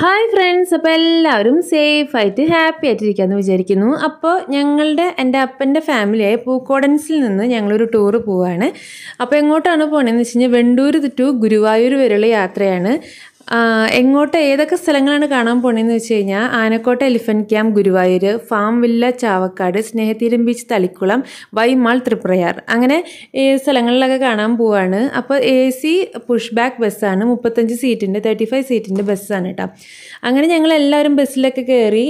hi friends അപ്പോൾ എല്ലാവരും safe ആയിട്ട് ഹാപ്പി ആയിട്ടിരിക്കാമെന്ന് വിചാരിക്കുന്നു അപ്പോൾ ഞങ്ങളുടെ എൻ്റെ അപ്പൻ്റെ ഫാമിലിയായ പൂക്കോടൻസിൽ നിന്ന് ഞങ്ങളൊരു ടൂറ് പോവാണ് അപ്പോൾ എങ്ങോട്ടാണ് പോകണമെന്ന് വെച്ച് കഴിഞ്ഞാൽ വെണ്ടൂർ ടു ഗുരുവായൂർ വരെയുള്ള യാത്രയാണ് എങ്ങോട്ട് ഏതൊക്കെ സ്ഥലങ്ങളാണ് കാണാൻ പോണേന്ന് വെച്ച് കഴിഞ്ഞാൽ Anakkotta elephant camp Guruvayur farm villa Chavakkad Snehatheeram beach Thalikulam Y Mall Triprayar അങ്ങനെ ഈ സ്ഥലങ്ങളിലൊക്കെ കാണാൻ പോവാണ് അപ്പോൾ എ സി പുഷ് ബാക്ക് ബസ്സാണ് മുപ്പത്തഞ്ച് സീറ്റിൻ്റെ തേർട്ടി ഫൈവ് സീറ്റിൻ്റെ ബസ്സാണ് കേട്ടോ അങ്ങനെ ഞങ്ങൾ എല്ലാവരും ബസ്സിലൊക്കെ കയറി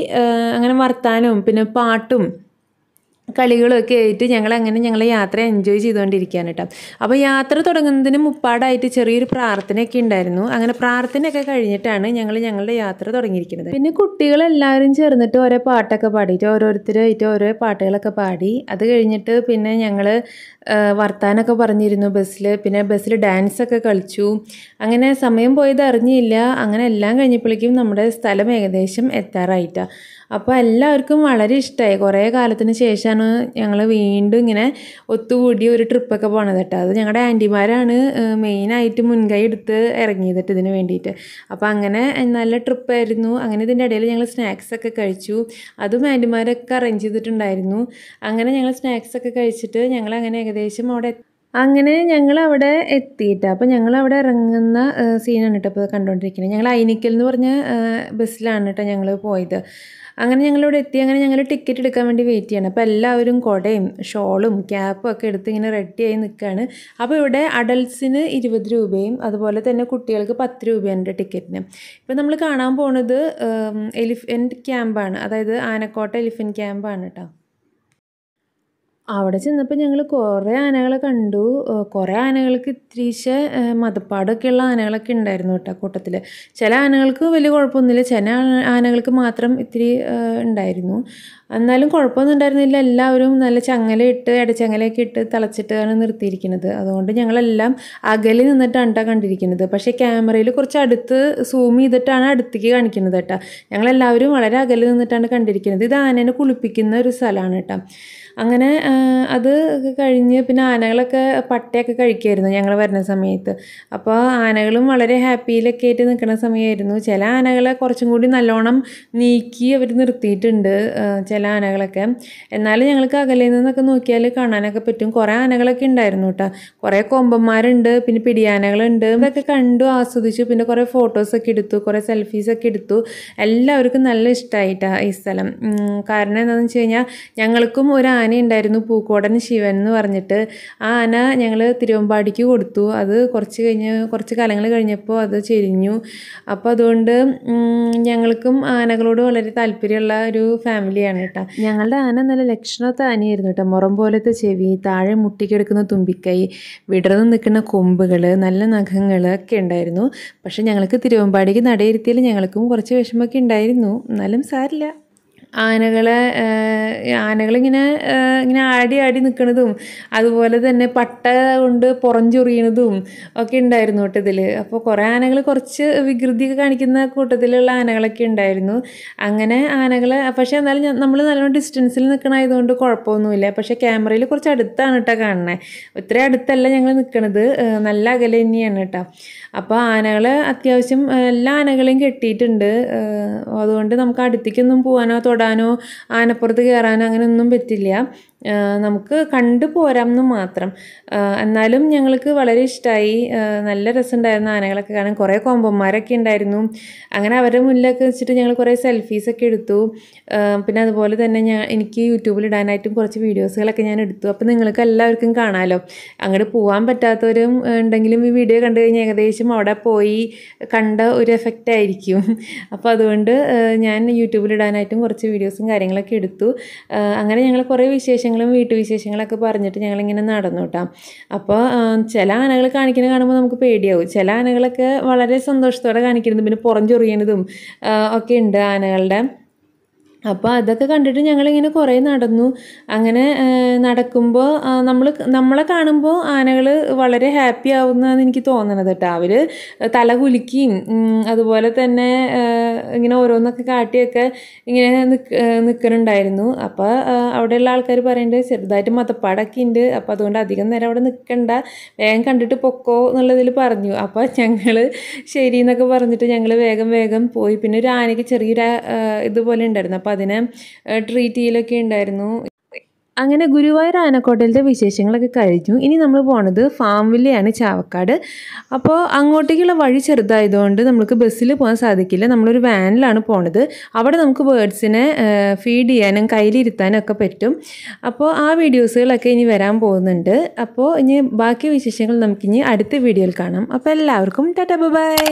അങ്ങനെ വർത്താനവും പിന്നെ പാട്ടും കളികളൊക്കെ ആയിട്ട് ഞങ്ങൾ അങ്ങനെ ഞങ്ങളെ യാത്ര എൻജോയ് ചെയ്തുകൊണ്ടിരിക്കുകയാണ് കേട്ടോ അപ്പോൾ യാത്ര തുടങ്ങുന്നതിന് മുപ്പാടായിട്ട് ചെറിയൊരു പ്രാർത്ഥനയൊക്കെ ഉണ്ടായിരുന്നു അങ്ങനെ പ്രാർത്ഥനയൊക്കെ കഴിഞ്ഞിട്ടാണ് ഞങ്ങൾ ഞങ്ങളുടെ യാത്ര തുടങ്ങിയിരിക്കുന്നത് പിന്നെ കുട്ടികളെല്ലാവരും ചേർന്നിട്ട് ഓരോ പാട്ടൊക്കെ പാടിയിട്ട് ഓരോരുത്തരായിട്ട് ഓരോ പാട്ടുകളൊക്കെ പാടി അത് കഴിഞ്ഞിട്ട് പിന്നെ ഞങ്ങൾ വർത്താനൊക്കെ പറഞ്ഞിരുന്നു ബസ്സിൽ പിന്നെ ബസ്സിൽ ഡാൻസൊക്കെ കളിച്ചു അങ്ങനെ സമയം പോയത് അറിഞ്ഞില്ല അങ്ങനെ എല്ലാം കഴിഞ്ഞപ്പോഴേക്കും നമ്മുടെ സ്ഥലം ഏകദേശം എത്താറായിട്ടാണ് അപ്പോൾ എല്ലാവർക്കും വളരെ ഇഷ്ടമായി കുറേ കാലത്തിന് ശേഷമാണ് ആയിട്ടാണ് ഞങ്ങൾ വീണ്ടും ഇങ്ങനെ ഒത്തുകൂടി ഒരു ട്രിപ്പൊക്കെ പോണത് കേട്ടോ അത് ഞങ്ങളുടെ ആൻറ്റിമാരാണ് മെയിനായിട്ട് മുൻകൈ എടുത്ത് ഇറങ്ങിയത് കേട്ടോ ഇതിന് വേണ്ടിയിട്ട് അപ്പോൾ അങ്ങനെ നല്ല ട്രിപ്പായിരുന്നു അങ്ങനെ ഇതിൻ്റെ ഇടയിൽ ഞങ്ങൾ സ്നാക്സൊക്കെ കഴിച്ചു അതും ആൻറ്റിമാരൊക്കെ അറേഞ്ച് ചെയ്തിട്ടുണ്ടായിരുന്നു അങ്ങനെ ഞങ്ങൾ സ്നാക്സൊക്കെ കഴിച്ചിട്ട് ഞങ്ങൾ അങ്ങനെ ഏകദേശം അവിടെ അങ്ങനെ ഞങ്ങൾ അവിടെ എത്തിയിട്ട് അപ്പോൾ ഞങ്ങൾ അവിടെ ഇറങ്ങുന്ന സീനാണ് കേട്ടോ ഇപ്പോൾ കണ്ടുകൊണ്ടിരിക്കുന്നത് ഞങ്ങൾ ഐനിക്കൽ എന്ന് പറഞ്ഞ ബസ്സിലാണ് കേട്ടോ ഞങ്ങൾ പോയത് അങ്ങനെ ഞങ്ങളിവിടെ എത്തി അങ്ങനെ ഞങ്ങൾ ടിക്കറ്റ് എടുക്കാൻ വേണ്ടി വെയിറ്റ് ചെയ്യണം അപ്പോൾ എല്ലാവരും കുടയും ഷോളും ക്യാപ്പും ഒക്കെ എടുത്ത് ഇങ്ങനെ റെഡിയായി നിൽക്കുകയാണ് അപ്പോൾ ഇവിടെ അഡൽട്ട്സിന് ഇരുപത് രൂപയും അതുപോലെ തന്നെ കുട്ടികൾക്ക് പത്ത് രൂപയുണ്ട് ടിക്കറ്റിന് ഇപ്പോൾ നമ്മൾ കാണാൻ പോണത് എലിഫൻറ്റ് ക്യാമ്പാണ് അതായത് ആനക്കോട്ട എലിഫൻറ്റ് ക്യാമ്പാണ് കേട്ടോ അവിടെ ചെന്നപ്പോൾ ഞങ്ങൾ കുറേ ആനകളെ കണ്ടു കുറേ ആനകൾക്ക് ഇത്രീശ മതപ്പാടൊക്കെ ഉള്ള ആനകളൊക്കെ ഉണ്ടായിരുന്നു കേട്ടോ കൂട്ടത്തിൽ ചില ആനകൾക്ക് വലിയ കുഴപ്പമൊന്നുമില്ല ചില ആനകൾക്ക് മാത്രം ഇത്തിരി ഉണ്ടായിരുന്നു എന്നാലും കുഴപ്പമൊന്നും ഉണ്ടായിരുന്നില്ല എല്ലാവരും നല്ല ചങ്ങലയിട്ട് ഇടച്ചങ്ങലയൊക്കെ ഇട്ട് തിളച്ചിട്ടാണ് നിർത്തിയിരിക്കുന്നത് അതുകൊണ്ട് ഞങ്ങളെല്ലാം അകലിൽ നിന്നിട്ടാണ് കേട്ടോ കണ്ടിരിക്കുന്നത് പക്ഷേ ക്യാമറയിൽ കുറച്ച് അടുത്ത് സൂം ചെയ്തിട്ടാണ് അടുത്തേക്ക് കാണിക്കുന്നത് കേട്ടോ ഞങ്ങളെല്ലാവരും വളരെ അകലിൽ നിന്നിട്ടാണ് കണ്ടിരിക്കുന്നത് ഇത് ആനേനെ കുളിപ്പിക്കുന്ന ഒരു സ്ഥലമാണ് കേട്ടോ അങ്ങനെ അത് കഴിഞ്ഞ് പിന്നെ ആനകളൊക്കെ പട്ടയൊക്കെ കഴിക്കുമായിരുന്നു ഞങ്ങൾ വരുന്ന സമയത്ത് അപ്പോൾ ആനകളും വളരെ ഹാപ്പിയിലൊക്കെ ആയിട്ട് നിൽക്കുന്ന സമയമായിരുന്നു ചില ആനകളെ കുറച്ചും കൂടി നല്ലോണം നീക്കി അവർ നിർത്തിയിട്ടുണ്ട് ചില ആനകളൊക്കെ എന്നാലും ഞങ്ങൾക്ക് അകലിൽ നിന്നൊക്കെ നോക്കിയാൽ കാണാനൊക്കെ പറ്റും കുറേ ആനകളൊക്കെ ഉണ്ടായിരുന്നു കേട്ടോ കുറേ കൊമ്പന്മാരുണ്ട് പിന്നെ പിടിയാനകളുണ്ട് അതൊക്കെ കണ്ടു ആസ്വദിച്ചു പിന്നെ കുറേ ഫോട്ടോസൊക്കെ എടുത്തു കുറേ സെൽഫീസൊക്കെ എടുത്തു എല്ലാവർക്കും നല്ല ഇഷ്ടമായിട്ടാണ് ഈ സ്ഥലം കാരണം എന്താണെന്ന് വെച്ച് കഴിഞ്ഞാൽ ഞങ്ങൾക്കും ഒരു ആന ഉണ്ടായിരുന്നു പൂക്കോടൻ ശിവൻ എന്ന് പറഞ്ഞിട്ട് ആ ആന ഞങ്ങൾ തിരുവമ്പാടിക്ക് കൊടുത്തു അത് കുറച്ച് കഴിഞ്ഞ് കുറച്ച് കാലങ്ങൾ കഴിഞ്ഞപ്പോൾ അത് ചെരിഞ്ഞു അപ്പോൾ അതുകൊണ്ട് ഞങ്ങൾക്കും ആനകളോട് വളരെ താല്പര്യമുള്ള ഒരു ഫാമിലിയാണ് കേട്ടോ ഞങ്ങളുടെ ആന നല്ല ലക്ഷണത്തെ ആനയായിരുന്നു കേട്ടോ മുറം പോലത്തെ ചെവി താഴെ മുട്ടിക്കെടുക്കുന്ന തുമ്പിക്കൈ വിടർന്ന് നിൽക്കുന്ന കൊമ്പുകൾ നല്ല നഖങ്ങൾ ഒക്കെ ഉണ്ടായിരുന്നു പക്ഷേ ഞങ്ങൾക്ക് തിരുവമ്പാടിക്ക് നടയിരുത്തിയിൽ ഞങ്ങൾക്കും കുറച്ച് വിഷമമൊക്കെ ഉണ്ടായിരുന്നു എന്നാലും സാരില്ല ആനകളെ ആനകളിങ്ങനെ ഇങ്ങനെ ആടി ആടി നിൽക്കുന്നതും അതുപോലെ തന്നെ പട്ട കൊണ്ട് പുറഞ്ചൊറിയണതും ഒക്കെ ഉണ്ടായിരുന്നു കൂട്ടത്തിൽ അപ്പോൾ കുറേ ആനകൾ കുറച്ച് വികൃതിയൊക്കെ കാണിക്കുന്ന കൂട്ടത്തിലുള്ള ആനകളൊക്കെ ഉണ്ടായിരുന്നു അങ്ങനെ ആനകളെ പക്ഷേ എന്നാലും നമ്മൾ നല്ലോണം ഡിസ്റ്റൻസിൽ നിൽക്കണമായതുകൊണ്ട് കുഴപ്പമൊന്നുമില്ല പക്ഷേ ക്യാമറയിൽ കുറച്ച് അടുത്താണ് കേട്ടോ കാണുന്നത് ഇത്ര അടുത്തല്ല ഞങ്ങൾ നിൽക്കണത് നല്ല അകലെ തന്നെയാണ് കേട്ടോ അപ്പോൾ ആനകൾ അത്യാവശ്യം എല്ലാ ആനകളെയും കെട്ടിയിട്ടുണ്ട് അതുകൊണ്ട് നമുക്ക് അടുത്തേക്കൊന്നും പോകാനോ ഓടാനോ ആനപ്പുറത്ത് കയറാനോ ഒന്നും പറ്റില്ല നമുക്ക് കണ്ടു എന്ന് മാത്രം എന്നാലും ഞങ്ങൾക്ക് വളരെ ഇഷ്ടമായി നല്ല രസമുണ്ടായിരുന്നു ആനകളൊക്കെ കാണാൻ കുറേ കോമ്പന്മാരൊക്കെ ഉണ്ടായിരുന്നു അങ്ങനെ അവരുടെ മുന്നിലൊക്കെ വെച്ചിട്ട് ഞങ്ങൾ കുറേ സെൽഫീസൊക്കെ എടുത്തു പിന്നെ അതുപോലെ തന്നെ ഞാൻ എനിക്ക് യൂട്യൂബിൽ ഇടാനായിട്ടും കുറച്ച് വീഡിയോസുകളൊക്കെ ഞാൻ എടുത്തു അപ്പോൾ നിങ്ങൾക്ക് എല്ലാവർക്കും കാണാമല്ലോ അങ്ങോട്ട് പോകാൻ പറ്റാത്തവരും ഉണ്ടെങ്കിലും ഈ വീഡിയോ കണ്ടു കഴിഞ്ഞാൽ ഏകദേശം അവിടെ പോയി കണ്ട ഒരു എഫക്റ്റായിരിക്കും ആയിരിക്കും അപ്പോൾ അതുകൊണ്ട് ഞാൻ യൂട്യൂബിൽ ഇടാനായിട്ടും കുറച്ച് വീഡിയോസും കാര്യങ്ങളൊക്കെ എടുത്തു അങ്ങനെ ഞങ്ങൾ കുറേ വിശേഷങ്ങളും വീട്ടുവിശേഷങ്ങളൊക്കെ പറഞ്ഞിട്ട് ഞങ്ങളിങ്ങനെ നടന്നു കേട്ടോ അപ്പോൾ ചില ആനകൾ കാണിക്കുന്നത് കാണുമ്പോൾ നമുക്ക് പേടിയാവും ചില ആനകളൊക്കെ വളരെ സന്തോഷത്തോടെ കാണിക്കുന്നത് പിന്നെ പുറം ചൊറിയണതും ഒക്കെ ഉണ്ട് ആനകളുടെ അപ്പോൾ അതൊക്കെ കണ്ടിട്ട് ഞങ്ങളിങ്ങനെ കുറേ നടന്നു അങ്ങനെ നടക്കുമ്പോൾ നമ്മൾ നമ്മളെ കാണുമ്പോൾ ആനകൾ വളരെ ഹാപ്പി ആവുന്നതാണ് എനിക്ക് തോന്നണത് കേട്ടോ അവർ തല കുലുക്കിയും അതുപോലെ തന്നെ ഇങ്ങനെ ഓരോന്നൊക്കെ കാട്ടിയൊക്കെ ഇങ്ങനെ നിക്ക് നിൽക്കുന്നുണ്ടായിരുന്നു അപ്പോൾ അവിടെയുള്ള ആൾക്കാർ പറയുന്നുണ്ട് ചെറുതായിട്ട് മതപ്പാടൊക്കെ ഉണ്ട് അപ്പോൾ അതുകൊണ്ട് അധികം നേരം അവിടെ നിൽക്കണ്ട വേഗം കണ്ടിട്ട് പൊക്കോ എന്നുള്ളതിൽ പറഞ്ഞു അപ്പോൾ ഞങ്ങൾ ശരി എന്നൊക്കെ പറഞ്ഞിട്ട് ഞങ്ങൾ വേഗം വേഗം പോയി പിന്നെ ഒരു ആനയ്ക്ക് ചെറിയൊരു ഇതുപോലെ ഉണ്ടായിരുന്നു അപ്പോൾ അപ്പോൾ അതിനെ ട്രീറ്റ് ചെയ്യലൊക്കെ ഉണ്ടായിരുന്നു അങ്ങനെ ഗുരുവായൂർ ആനക്കോട്ടയിലത്തെ വിശേഷങ്ങളൊക്കെ കഴിഞ്ഞു ഇനി നമ്മൾ പോണത് വില്ലയാണ് ചാവക്കാട് അപ്പോൾ അങ്ങോട്ടേക്കുള്ള വഴി ചെറുതായതുകൊണ്ട് നമുക്ക് ബസ്സിൽ പോകാൻ സാധിക്കില്ല നമ്മളൊരു വാനിലാണ് പോണത് അവിടെ നമുക്ക് ബേഡ്സിനെ ഫീഡ് ചെയ്യാനും കയ്യിലിരുത്താനും ഒക്കെ പറ്റും അപ്പോൾ ആ വീഡിയോസുകളൊക്കെ ഇനി വരാൻ പോകുന്നുണ്ട് അപ്പോൾ ഇനി ബാക്കി വിശേഷങ്ങൾ നമുക്കിനി അടുത്ത വീഡിയോയിൽ കാണാം അപ്പോൾ എല്ലാവർക്കും ടാറ്റ ബൈ